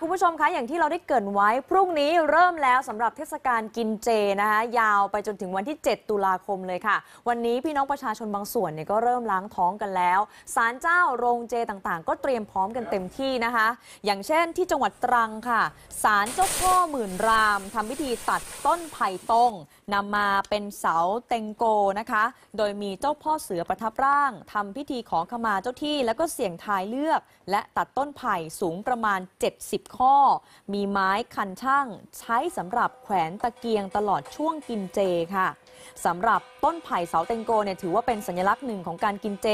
คุณผู้ชมคะอย่างที่เราได้เกินไว้พรุ่งนี้เริ่มแล้วสำหรับเทศกาลกินเจนะคะยาวไปจนถึงวันที่ 7 ตุลาคมเลยค่ะ วันนี้พี่น้องประชาชนบางส่วนเนี่ยก็เริ่มล้างท้องกันแล้วศาลเจ้าโรงเจต่างๆ ก็เตรียมพร้อมกันเต็มที่นะคะ อย่างเช่นที่จังหวัดตรังค่ะศาลเจ้าพ่อหมื่นราม ทำพิธีตัดต้นไผ่ตงนำมาเป็นเสาเตงโกนะคะ โดยมีเจ้าพ่อเสือประทับร่าง ทำพิธีขอขมาเจ้าที่ แล้วก็เสี่ยงทายเลือก และตัดต้นไผ่สูงประมาณ 70ข้อมีไม้คันช่างใช้สำหรับแขวนตะเกียงตลอดช่วงกินเจค่ะสำหรับต้นไผ่เสาเตงโกเนี่ยถือว่าเป็นสัญลักษณ์หนึ่งของการกินเจ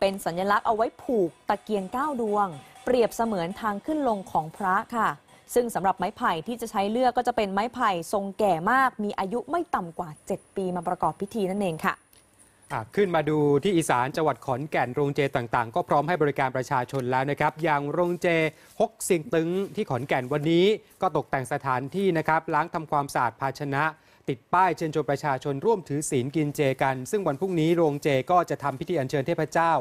เป็นสัญลักษณ์เอาไว้ผูก ตะเกียง9ดวงเปรียบเสมือนทางขึ้นลงของพระค่ะ ซึ่งสำหรับไม้ไผ่ที่จะใช้เลือกก็จะเป็นไม้ไผ่ทรงแก่มาก มีอายุไม่ต่ำกว่า 7 ปีมาประกอบพิธีนั่นเองค่ะขึ้นมาดูที่อีสานจังหวัดขอนแก่นโรงเจต่างๆ ก็พร้อมให้บริการประชาชนแล้วนะครับอย่างโรงเจฮกสิงตึงที่ขอนแก่นวันนี้ก็ตกแต่งสถานที่นะครับล้างทำความสะอาดภาชนะ ติดป้ายเชิญชวนประชาชนร่วมถือศีลกินเจกัน ซึ่งวันพรุ่งนี้โรงเจก็จะทำพิธีอัญเชิญเทพเจ้า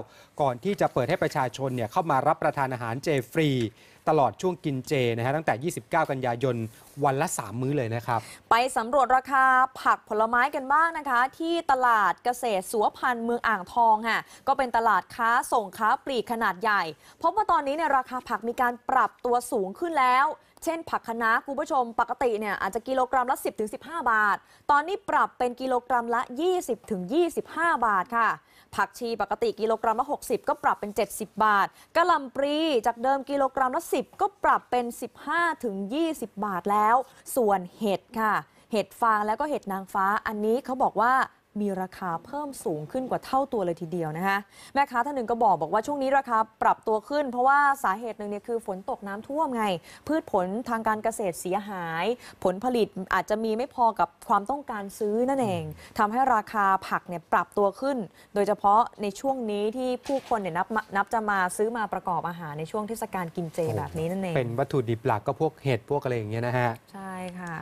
ก่อนที่จะเปิดให้ประชาชนเนี่ยเข้ามารับประทานอาหารเจฟรีตลอดช่วงกินเจนะฮะตั้งแต่ 29 กันยายนวันละ 3 มื้อเลยนะครับ ไปสำรวจราคาผักผลไม้กันบ้างนะคะ ที่ตลาดเกษตรสัวพันธ์เมืองอ่างทองค่ะก็เป็นตลาดค้าส่งค้าปลีกขนาดใหญ่พบว่าตอนนี้ในราคาผักมีการปรับตัวสูงขึ้นแล้วเช่นผักคะน้าคุณผู้ชมปกติเนี่ยอาจจะกิโลกรัมละ 10-15 บาท ตอนนี้ปรับเป็นกิโลกรัมละ 20-25 บาทค่ะ ผักชีปกติกิโลกรัมละ 60 ก็ปรับเป็น 70 บาทกะหล่ำปลีจากเดิมกิโลกรัมละ 10 ก็ปรับเป็น 15-20 บาทแล้ว ส่วนเห็ดค่ะ เห็ดฟางแล้วก็เห็ดนางฟ้าอันนี้เขาบอกว่ามีราคาเพิ่มสูงขึ้นกว่าเท่าตัวเลยทีเดียวนะคะแม่ค้าท่านหนึ่งก็บอกบอกว่าช่วงนี้ราคาปรับตัวขึ้น เพราะว่าสาเหตุหนึ่งเนี่ยคือฝนตกน้ำท่วมไง พืชผลทางการเกษตรเสียหาย ผลผลิตอาจจะมีไม่พอกับความต้องการซื้อนั่นเอง ทำให้ราคาผักเนี่ยปรับตัวขึ้นโดยเฉพาะในช่วงนี้ที่ผู้คนเนี่ยนับนับจะมาซื้อมาประกอบอาหารในช่วงเทศกาลกินเจแบบนี้นั่นเองเป็นวัตถุดิบหลักก็พวกเห็ดพวกอะไรอย่างเงี้ยนะฮะใช่ค่ะ